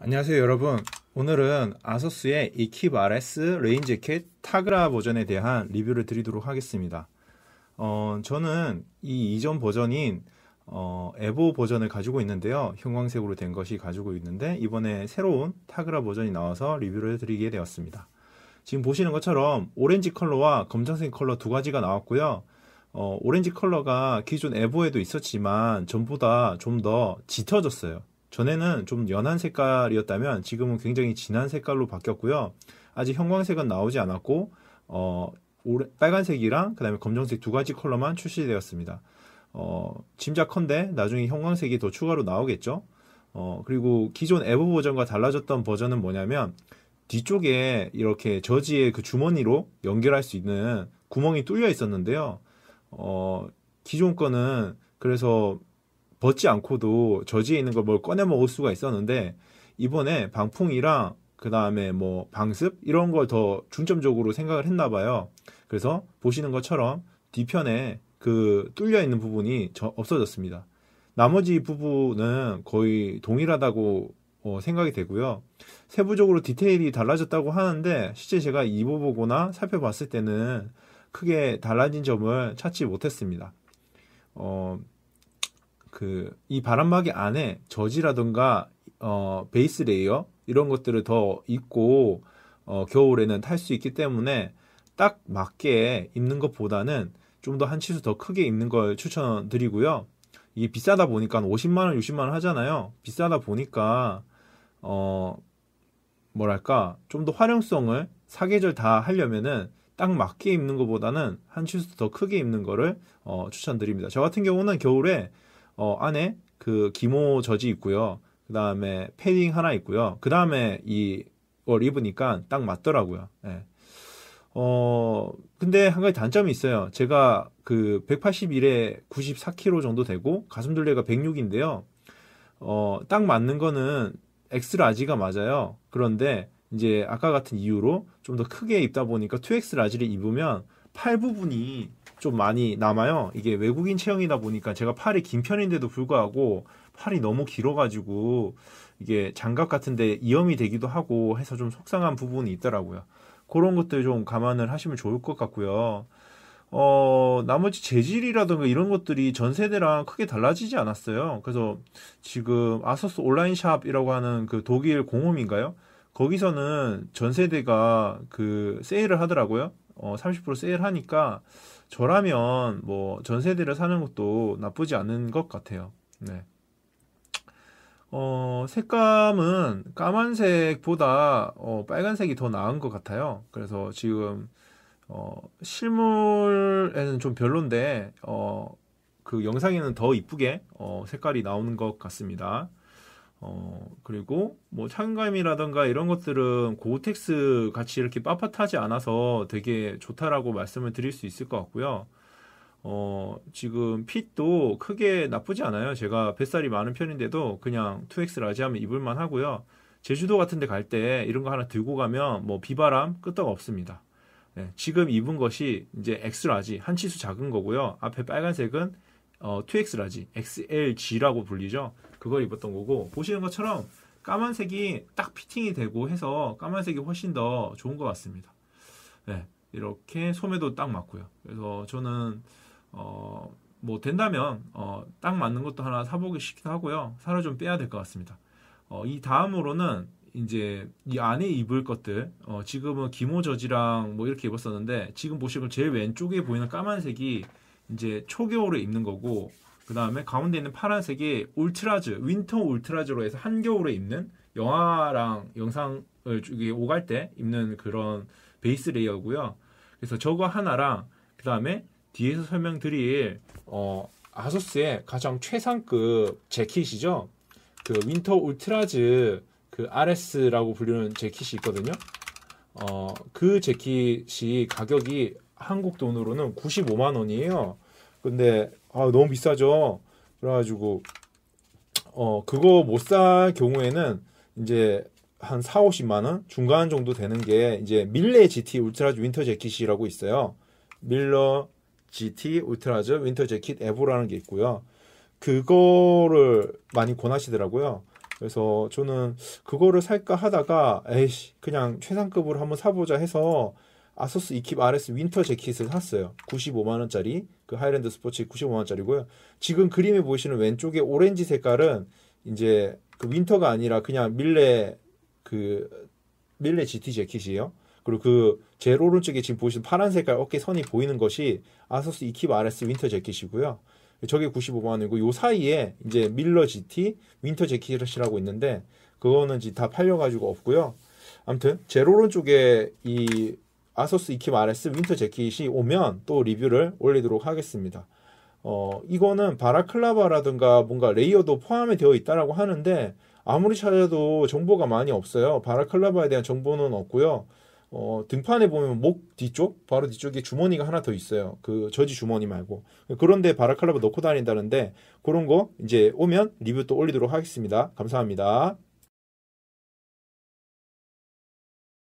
안녕하세요 여러분 오늘은 아서스의 이킵 RS 레인지 킷 타그라 버전에 대한 리뷰를 드리도록 하겠습니다 어, 저는 이 이전 버전인 어, 에보 버전을 가지고 있는데요 형광색으로 된 것이 가지고 있는데 이번에 새로운 타그라 버전이 나와서 리뷰를 드리게 되었습니다 지금 보시는 것처럼 오렌지 컬러와 검정색 컬러 두 가지가 나왔고요 어, 오렌지 컬러가 기존 에보에도 있었지만 전보다 좀 더 짙어졌어요 전에는 좀 연한 색깔이었다면 지금은 굉장히 진한 색깔로 바뀌었고요. 아직 형광색은 나오지 않았고 어, 빨간색이랑 그다음에 검정색 두 가지 컬러만 출시되었습니다. 어, 짐작컨대 나중에 형광색이 더 추가로 나오겠죠. 어, 그리고 기존 에버 버전과 달라졌던 버전은 뭐냐면 뒤쪽에 이렇게 저지의 그 주머니로 연결할 수 있는 구멍이 뚫려 있었는데요. 어, 기존 거는 그래서 벗지 않고도 저지에 있는 걸 뭘 꺼내 먹을 수가 있었는데 이번에 방풍이랑 그 다음에 뭐 방습 이런 걸 더 중점적으로 생각을 했나 봐요. 그래서 보시는 것처럼 뒤편에 그 뚫려 있는 부분이 없어졌습니다. 나머지 부분은 거의 동일하다고 어, 생각이 되고요. 세부적으로 디테일이 달라졌다고 하는데 실제 제가 입어보거나 살펴봤을 때는 크게 달라진 점을 찾지 못했습니다. 어, 그이 바람막이 안에 저지라든가 어 베이스 레이어 이런 것들을 더 입고 어 겨울에는 탈 수 있기 때문에 딱 맞게 입는 것보다는 좀 더 한 치수 더 크게 입는 걸 추천드리고요. 이게 비싸다 보니까 50만 원, 60만 원 하잖아요. 비싸다 보니까 어 뭐랄까 좀 더 활용성을 사계절 다 하려면은 딱 맞게 입는 것보다는 한 치수 더 크게 입는 거를 어, 추천드립니다. 저 같은 경우는 겨울에 어, 안에 그 기모 저지 있고요. 그 다음에 패딩 하나 있고요. 그 다음에 이걸 입으니까 딱 맞더라고요. 예. 어, 근데 한 가지 단점이 있어요. 제가 그 181에 94kg 정도 되고 가슴 둘레가 106인데요. 어, 딱 맞는 거는 엑스라지가 맞아요. 그런데 이제 아까 같은 이유로 좀 더 크게 입다 보니까 2X 라지를 입으면 팔 부분이 좀 많이 남아요. 이게 외국인 체형이다 보니까 제가 팔이 긴 편인데도 불구하고 팔이 너무 길어가지고 이게 장갑 같은데 이염이 되기도 하고 해서 좀 속상한 부분이 있더라고요. 그런 것들 좀 감안을 하시면 좋을 것 같고요. 어, 나머지 재질이라든가 이런 것들이 전 세대랑 크게 달라지지 않았어요. 그래서 지금 아서스 온라인 샵이라고 하는 그 독일 공홈인가요? 거기서는 전 세대가 그 세일을 하더라고요. 어, 30% 세일하니까 저라면 뭐 전세대를 사는 것도 나쁘지 않은 것 같아요. 네. 어, 색감은 까만색보다 어, 빨간색이 더 나은 것 같아요. 그래서 지금 어, 실물에는 좀 별론데 어, 그 영상에는 더 이쁘게 어, 색깔이 나오는 것 같습니다. 어, 그리고 뭐차감이라던가 이런 것들은 고텍스 같이 이렇게 빳빳하지 않아서 되게 좋다라고 말씀을 드릴 수 있을 것 같고요. 어, 지금 핏도 크게 나쁘지 않아요. 제가 뱃살이 많은 편인데도 그냥 2X 라지 하면 입을만 하고요. 제주도 같은 데 갈 때 이런 거 하나 들고 가면 뭐 비바람 끄떡 없습니다. 네, 지금 입은 것이 이제 X 라지, 한 치수 작은 거고요. 앞에 빨간색은 어, 2X 라지 XLG라고 불리죠. 그걸 입었던 거고 보시는 것처럼 까만색이 딱 피팅이 되고 해서 까만색이 훨씬 더 좋은 것 같습니다. 네, 이렇게 소매도 딱 맞고요. 그래서 저는 어, 뭐 된다면 어, 딱 맞는 것도 하나 사보기 싶기도 하고요. 살을 좀 빼야 될 것 같습니다. 어, 이 다음으로는 이제 이 안에 입을 것들 어, 지금은 기모 저지랑 뭐 이렇게 입었었는데 지금 보시면 제일 왼쪽에 보이는 까만색이 이제 초겨울에 입는 거고 그 다음에 가운데 있는 파란색이 울트라즈 윈터 울트라즈로 해서 한겨울에 입는 영화랑 영상을 이게 오갈 때 입는 그런 베이스 레이어고요. 그래서 저거 하나랑 그 다음에 뒤에서 설명드릴 어, 아소스의 가장 최상급 재킷이죠. 그 윈터 울트라즈 그 RS라고 불리는 재킷이 있거든요. 어, 그 재킷이 가격이 한국 돈으로는 95만 원이에요. 근데 아 너무 비싸죠. 그래가지고 어 그거 못 살 경우에는 이제 한 4, 50만 원 중간 정도 되는 게 이제 밀레 GT 울트라즈 윈터 재킷이라고 있어요. 밀러 GT 울트라즈 윈터 재킷 에보라는 게 있고요. 그거를 많이 권하시더라고요. 그래서 저는 그거를 살까 하다가 에이씨 그냥 최상급으로 한번 사보자 해서 아소스 이킵 RS 윈터 재킷을 샀어요. 95만 원짜리 그 하이랜드 스포츠 95만 원짜리고요. 지금 그림에 보시는 이 왼쪽에 오렌지 색깔은 이제 그 윈터가 아니라 그냥 밀레 그 밀레 GT 재킷이에요. 그리고 그 제일 오른쪽에 지금 보시는 파란 색깔 어깨 선이 보이는 것이 아소스 이킵 RS 윈터 재킷이고요. 저게 95만 원이고 요 사이에 이제 밀러 GT 윈터 재킷이라고 있는데 그거는 이제 다 팔려가지고 없고요. 아무튼 제로론 쪽에 이 아소스 이킴 RS 윈터 재킷이 오면 또 리뷰를 올리도록 하겠습니다. 어, 이거는 바라클라바라든가 뭔가 레이어도 포함이 되어 있다라고 하는데 아무리 찾아도 정보가 많이 없어요. 바라클라바에 대한 정보는 없고요. 어, 등판에 보면 목 뒤쪽, 바로 뒤쪽에 주머니가 하나 더 있어요. 그 저지 주머니 말고. 그런데 바라클라바 넣고 다닌다는데 그런 거 이제 오면 리뷰 또 올리도록 하겠습니다. 감사합니다.